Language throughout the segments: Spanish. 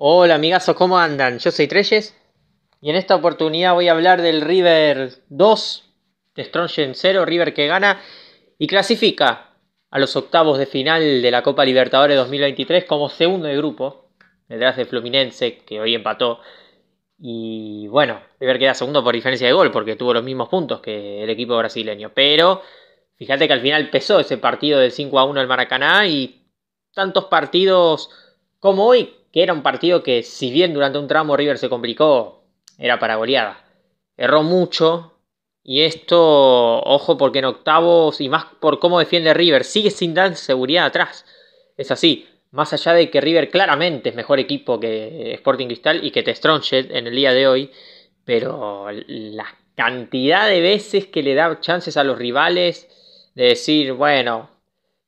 Hola amigazos, ¿cómo andan? Yo soy Treyes y en esta oportunidad voy a hablar del River 2 de Strongen 0, River que gana y clasifica a los octavos de final de la Copa Libertadores 2023 como segundo de grupo, detrás de Fluminense que hoy empató. Y bueno, River queda segundo por diferencia de gol porque tuvo los mismos puntos que el equipo brasileño. Pero fíjate que al final pesó ese partido del 5 a 1 al Maracaná y tantos partidos como hoy que era un partido que si bien durante un tramo River se complicó, era para goleada. Erró mucho y esto, ojo, porque en octavos y más por cómo defiende River, sigue sin dar seguridad atrás. Es así, más allá de que River claramente es mejor equipo que Sporting Cristal y que te Strongest en el día de hoy, pero la cantidad de veces que le da chances a los rivales de decir, bueno,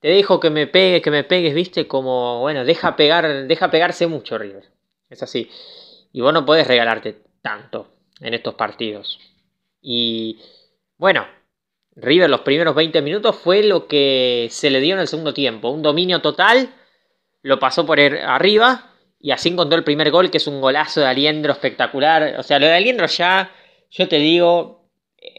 te dejo que me pegues, que me pegues, viste, como, bueno, deja pegar, deja pegarse mucho River. Es así. Y vos no podés regalarte tanto en estos partidos. Y bueno, River los primeros 20 minutos fue lo que se le dio en el segundo tiempo. Un dominio total, lo pasó por er, arriba y así encontró el primer gol, que es un golazo de Aliendro espectacular. O sea, lo de Aliendro ya, yo te digo,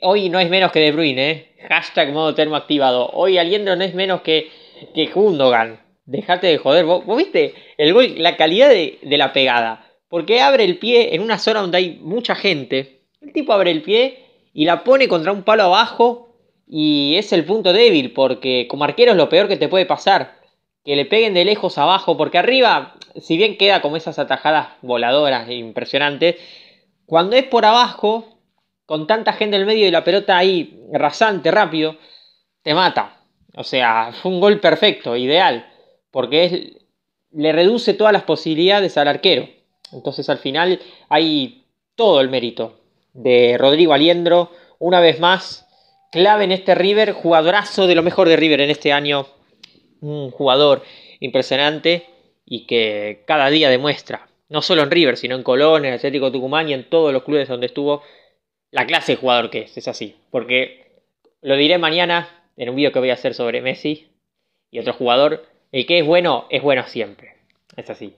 hoy no es menos que De Bruyne, ¿eh? Hashtag modo termo activado. Hoy Aliendro no es menos que, que Gundogan. Dejate de joder. ¿Vos, viste el gol, la calidad de, de, la pegada. Porque abre el pie en una zona donde hay mucha gente. El tipo abre el pie y la pone contra un palo abajo. Y es el punto débil. Porque como arquero es lo peor que te puede pasar. Que le peguen de lejos abajo. Porque arriba, si bien queda como esas atajadas voladoras e impresionantes. Cuando es por abajo, con tanta gente en el medio y la pelota ahí rasante, rápido, te mata. O sea, fue un gol perfecto, ideal, porque le reduce todas las posibilidades al arquero. Entonces al final hay todo el mérito de Rodrigo Aliendro, una vez más, clave en este River, jugadorazo de lo mejor de River en este año, un jugador impresionante y que cada día demuestra, no solo en River, sino en Colón, en Atlético Tucumán y en todos los clubes donde estuvo, la clase de jugador que es, es así. Porque lo diré mañana en un video que voy a hacer sobre Messi y otro jugador. El que es bueno, es bueno siempre. Es así.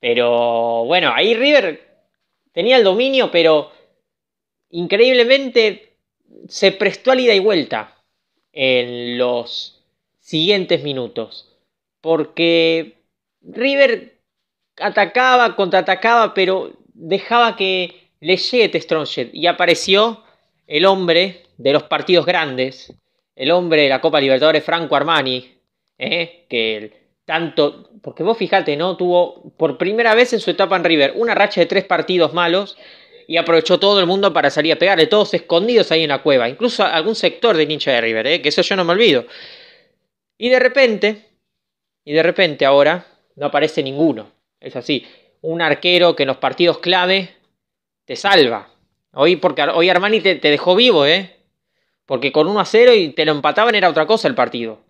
Pero bueno, ahí River tenía el dominio, pero increíblemente se prestó a la ida y vuelta en los siguientes minutos. Porque River atacaba, contraatacaba, pero dejaba que a Stronghead y apareció el hombre de los partidos grandes, el hombre de la Copa Libertadores, Franco Armani, eh, que tanto, porque vos fijate, ¿no? Tuvo por primera vez en su etapa en River una racha de tres partidos malos y aprovechó todo el mundo para salir a pegarle, todos escondidos ahí en la cueva, incluso algún sector de hincha de River, eh, que eso yo no me olvido. Y de repente, y de repente ahora no aparece ninguno, es así, un arquero que en los partidos clave te salva. Hoy, porque, hoy Armani te, dejó vivo, ¿eh? Porque con 1 a 0 y te lo empataban era otra cosa el partido.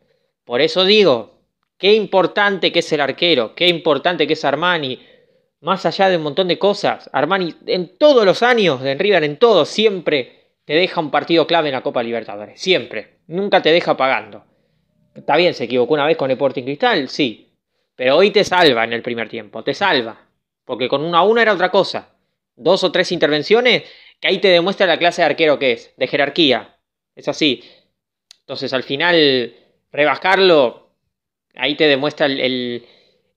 Por eso digo, qué importante que es el arquero, qué importante que es Armani, más allá de un montón de cosas. Armani en todos los años de River, en todo, siempre te deja un partido clave en la Copa Libertadores, siempre. Nunca te deja pagando. Está bien, se equivocó una vez con el Sporting Cristal, sí. Pero hoy te salva en el primer tiempo, te salva. Porque con 1 a 1 era otra cosa dos o tres intervenciones, que ahí te demuestra la clase de arquero que es, de jerarquía. Es así. Entonces al final, rebajarlo, ahí te demuestra el,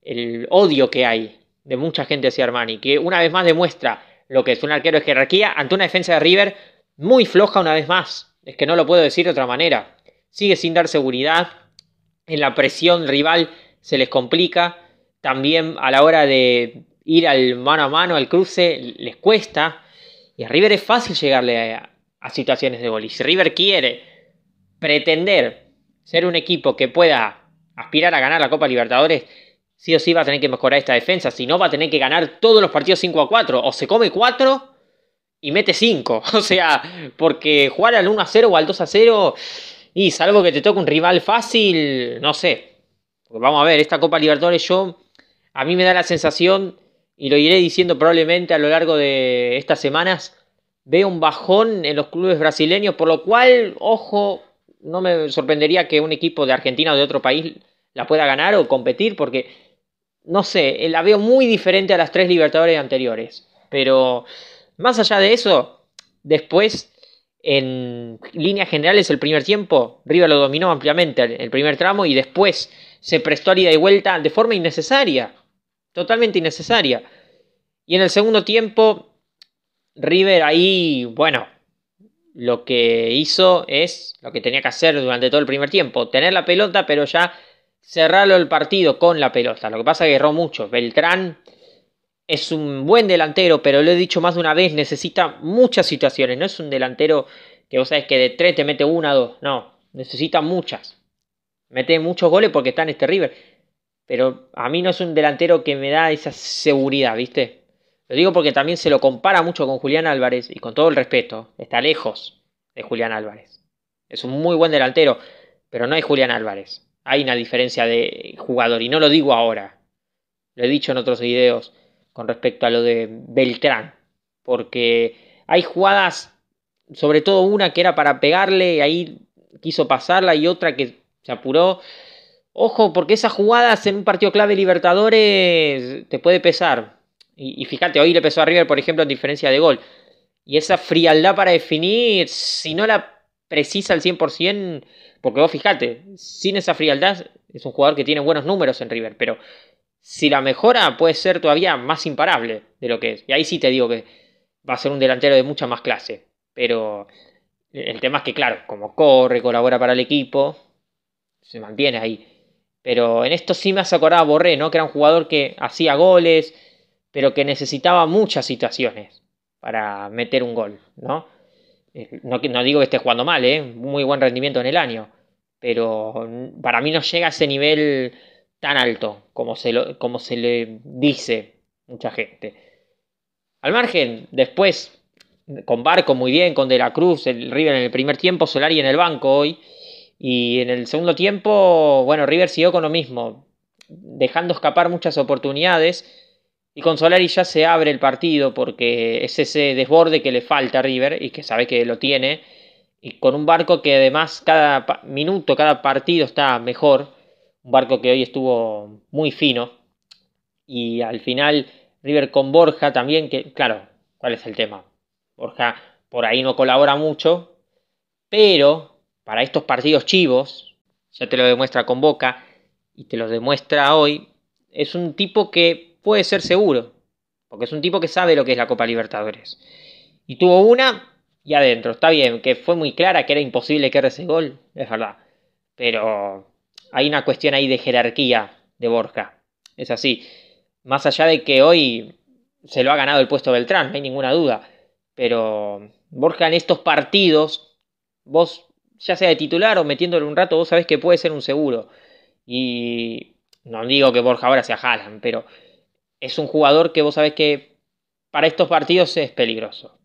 el, odio que hay de mucha gente hacia Armani, que una vez más demuestra lo que es un arquero de jerarquía ante una defensa de River muy floja una vez más. Es que no lo puedo decir de otra manera. Sigue sin dar seguridad. En la presión rival se les complica. También a la hora de, ir al mano a mano, al cruce, les cuesta. Y a River es fácil llegarle a, situaciones de gol. si River quiere pretender ser un equipo que pueda aspirar a ganar la Copa Libertadores, sí o sí va a tener que mejorar esta defensa. Si no, va a tener que ganar todos los partidos 5 a 4. O se come 4 y mete 5. O sea, porque jugar al 1 a 0 o al 2 a 0, y salvo que te toque un rival fácil, no sé. vamos a ver, esta Copa Libertadores yo, a mí me da la sensación y lo iré diciendo probablemente a lo largo de estas semanas, veo un bajón en los clubes brasileños, por lo cual, ojo, no me sorprendería que un equipo de Argentina o de otro país la pueda ganar o competir, porque, no sé, eh, la veo muy diferente a las tres Libertadores anteriores. Pero, más allá de eso, después, en líneas generales, el primer tiempo, River lo dominó ampliamente el primer tramo y después se prestó a ida y vuelta de forma innecesaria totalmente innecesaria. Y en el segundo tiempo, River ahí, bueno, lo que hizo es lo que tenía que hacer durante todo el primer tiempo, tener la pelota, pero ya cerrarlo el partido con la pelota. Lo que pasa es que erró mucho. Beltrán es un buen delantero, pero lo he dicho más de una vez, necesita muchas situaciones. No es un delantero que vos sabés que de tres te mete una, dos. No, necesita muchas. Mete muchos goles porque está en este River pero a mí no es un delantero que me da esa seguridad, ¿viste? Lo digo porque también se lo compara mucho con Julián Álvarez y con todo el respeto, está lejos de Julián Álvarez. Es un muy buen delantero, pero no hay Julián Álvarez. Hay una diferencia de jugador y no lo digo ahora. Lo he dicho en otros videos con respecto a lo de Beltrán, porque hay jugadas, sobre todo una que era para pegarle, y ahí quiso pasarla y otra que se apuró Ojo, porque esas jugadas en un partido clave Libertadores te puede pesar. Y, fíjate, hoy le pesó a River, por ejemplo, en diferencia de gol. Y esa frialdad para definir, si no la precisa al 100%, porque vos fíjate, sin esa frialdad es un jugador que tiene buenos números en River, pero si la mejora puede ser todavía más imparable de lo que es. Y ahí sí te digo que va a ser un delantero de mucha más clase. Pero el tema es que, claro, como corre, colabora para el equipo, se mantiene ahí. Pero en esto sí me hace acordar a Borré, ¿no? Que era un jugador que hacía goles, pero que necesitaba muchas situaciones para meter un gol, ¿no? Eh, no, no digo que esté jugando mal, ¿eh? Muy buen rendimiento en el año. Pero para mí no llega a ese nivel tan alto como se, como se le dice mucha gente. Al margen, después, con Barco muy bien, con De la Cruz, el River en el primer tiempo, Solari en el banco hoy. Y en el segundo tiempo, bueno, River siguió con lo mismo, dejando escapar muchas oportunidades. Y con Solari ya se abre el partido porque es ese desborde que le falta a River y que sabe que lo tiene. Y con un barco que además cada minuto, cada partido está mejor. Un barco que hoy estuvo muy fino. Y al final River con Borja también, que claro, ¿cuál es el tema? Borja por ahí no colabora mucho, pero para estos partidos chivos, ya te lo demuestra con Boca y te lo demuestra hoy, es un tipo que puede ser seguro, porque es un tipo que sabe lo que es la Copa Libertadores. Y tuvo una y adentro, está bien, que fue muy clara, que era imposible que ese gol, es verdad, pero hay una cuestión ahí de jerarquía de Borja, es así. Más allá de que hoy se lo ha ganado el puesto Beltrán, no hay ninguna duda, pero Borja en estos partidos, vos ya sea de titular o metiéndole un rato, vos sabés que puede ser un seguro. Y no digo que Borja ahora sea Haaland, pero es un jugador que vos sabés que para estos partidos es peligroso.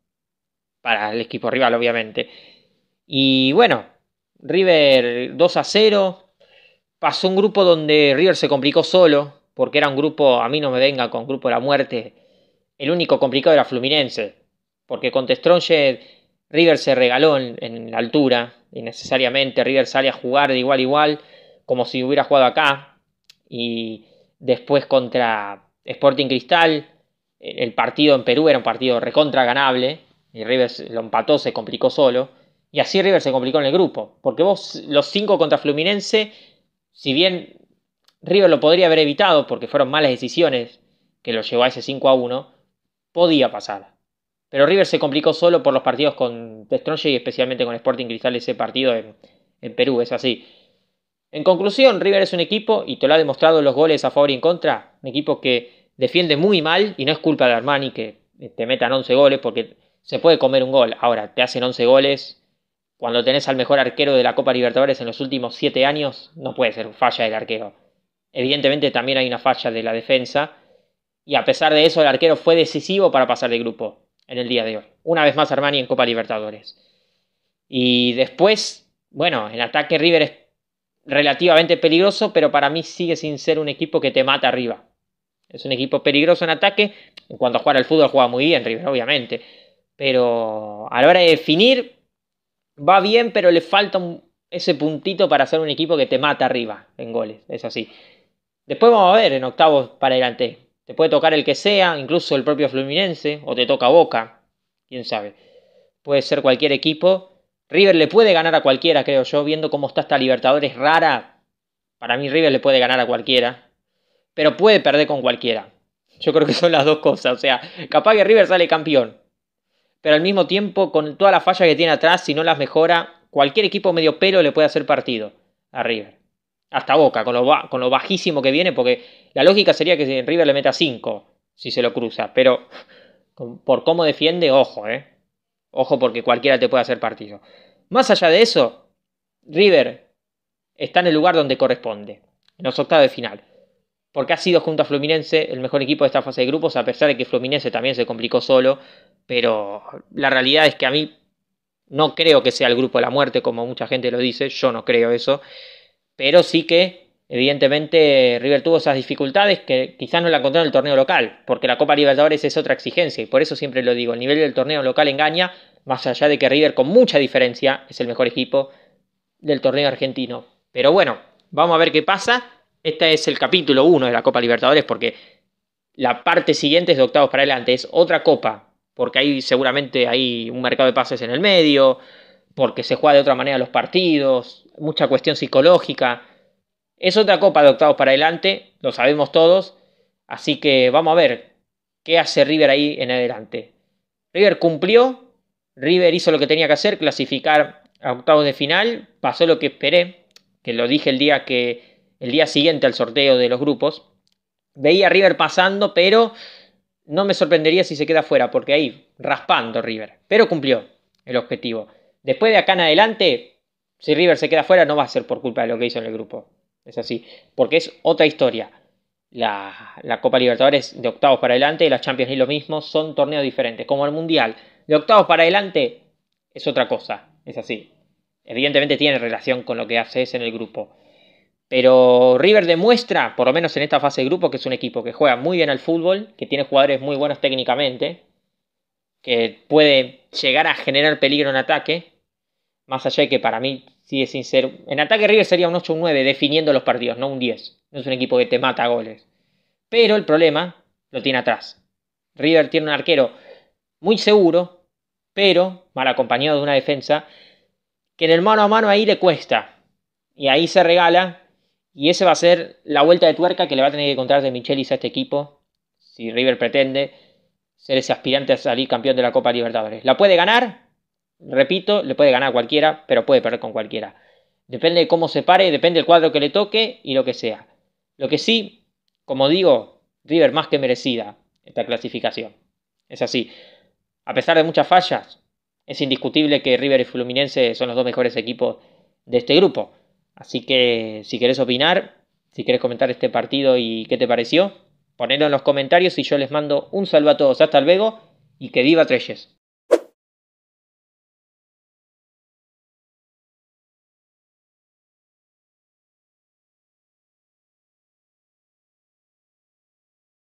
Para el equipo rival, obviamente. Y bueno, River 2 a 0. Pasó un grupo donde River se complicó solo, porque era un grupo, a mí no me venga con grupo de la muerte. El único complicado era Fluminense, porque con Stronger River se regaló en, la altura, y necesariamente River sale a jugar de igual a igual, como si hubiera jugado acá. Y después contra Sporting Cristal, el partido en Perú era un partido recontra ganable. Y River lo empató, se complicó solo. Y así River se complicó en el grupo. Porque vos, los cinco contra Fluminense, si bien River lo podría haber evitado porque fueron malas decisiones que lo llevó a ese 5 a 1, podía pasar. Pero River se complicó solo por los partidos con Destronger y especialmente con Sporting Cristal ese partido en, Perú, es así. En conclusión, River es un equipo, y te lo ha demostrado los goles a favor y en contra, un equipo que defiende muy mal y no es culpa de Armani que eh, te metan 11 goles porque se puede comer un gol. Ahora, te hacen 11 goles cuando tenés al mejor arquero de la Copa Libertadores en los últimos 7 años, no puede ser falla del arquero. Evidentemente también hay una falla de la defensa y a pesar de eso el arquero fue decisivo para pasar de grupo en el día de hoy. Una vez más Armani en Copa Libertadores. Y después, bueno, el ataque River es relativamente peligroso, pero para mí sigue sin ser un equipo que te mata arriba. Es un equipo peligroso en ataque. En cuanto a jugar al fútbol, juega muy bien River, obviamente. Pero a la hora de definir, va bien, pero le falta ese puntito para ser un equipo que te mata arriba en goles. Es así. Después vamos a ver en octavos para adelante te puede tocar el que sea, incluso el propio Fluminense, o te toca Boca, quién sabe. Puede ser cualquier equipo. River le puede ganar a cualquiera, creo yo, viendo cómo está esta Libertadores rara. Para mí River le puede ganar a cualquiera, pero puede perder con cualquiera. Yo creo que son las dos cosas, o sea, capaz que River sale campeón, pero al mismo tiempo con toda la falla que tiene atrás, si no las mejora, cualquier equipo medio pelo le puede hacer partido a River hasta Boca, con lo, con bajísimo que viene, porque la lógica sería que River le meta 5 si se lo cruza, pero por cómo defiende, ojo, ¿eh? Ojo porque cualquiera te puede hacer partido. Más allá de eso, River está en el lugar donde corresponde, en los octavos de final. Porque ha sido junto a Fluminense el mejor equipo de esta fase de grupos, a pesar de que Fluminense también se complicó solo. Pero la realidad es que a mí no creo que sea el grupo de la muerte, como mucha gente lo dice, yo no creo eso pero sí que evidentemente River tuvo esas dificultades que quizás no la encontró en el torneo local, porque la Copa Libertadores es otra exigencia y por eso siempre lo digo, el nivel del torneo local engaña, más allá de que River con mucha diferencia es el mejor equipo del torneo argentino. Pero bueno, vamos a ver qué pasa. Este es el capítulo 1 de la Copa Libertadores porque la parte siguiente es de octavos para adelante, es otra copa, porque hay seguramente hay un mercado de pases en el medio, porque se juega de otra manera los partidos, mucha cuestión psicológica. Es otra copa de octavos para adelante, lo sabemos todos, así que vamos a ver qué hace River ahí en adelante. River cumplió, River hizo lo que tenía que hacer, clasificar a octavos de final, pasó lo que esperé, que lo dije el día que el día siguiente al sorteo de los grupos. Veía a River pasando, pero no me sorprendería si se queda fuera, porque ahí raspando River, pero cumplió el objetivo. Después de acá en adelante, si River se queda fuera, no va a ser por culpa de lo que hizo en el grupo. Es así. Porque es otra historia. La, Copa Libertadores de octavos para adelante y la Champions League lo mismo. Son torneos diferentes. Como el Mundial. De octavos para adelante es otra cosa. Es así. Evidentemente tiene relación con lo que haces en el grupo. Pero River demuestra, por lo menos en esta fase de grupo, que es un equipo que juega muy bien al fútbol, que tiene jugadores muy buenos técnicamente, que puede llegar a generar peligro en ataque, más allá de que para mí si es sincero, En ataque River sería un 8 9, definiendo los partidos, no un 10. No es un equipo que te mata goles. Pero el problema lo tiene atrás. River tiene un arquero muy seguro, pero mal acompañado de una defensa que en el mano a mano ahí le cuesta. Y ahí se regala. Y esa va a ser la vuelta de tuerca que le va a tener que encontrar de Michelis a este equipo. Si River pretende ser ese aspirante a salir campeón de la Copa Libertadores. La puede ganar, repito, le puede ganar a cualquiera, pero puede perder con cualquiera. Depende de cómo se pare, depende del cuadro que le toque y lo que sea. Lo que sí, como digo, River más que merecida esta clasificación. Es así. A pesar de muchas fallas, es indiscutible que River y Fluminense son los dos mejores equipos de este grupo. Así que si querés opinar, si querés comentar este partido y qué te pareció, ponelo en los comentarios y yo les mando un saludo a todos. Hasta luego y que viva Treyes.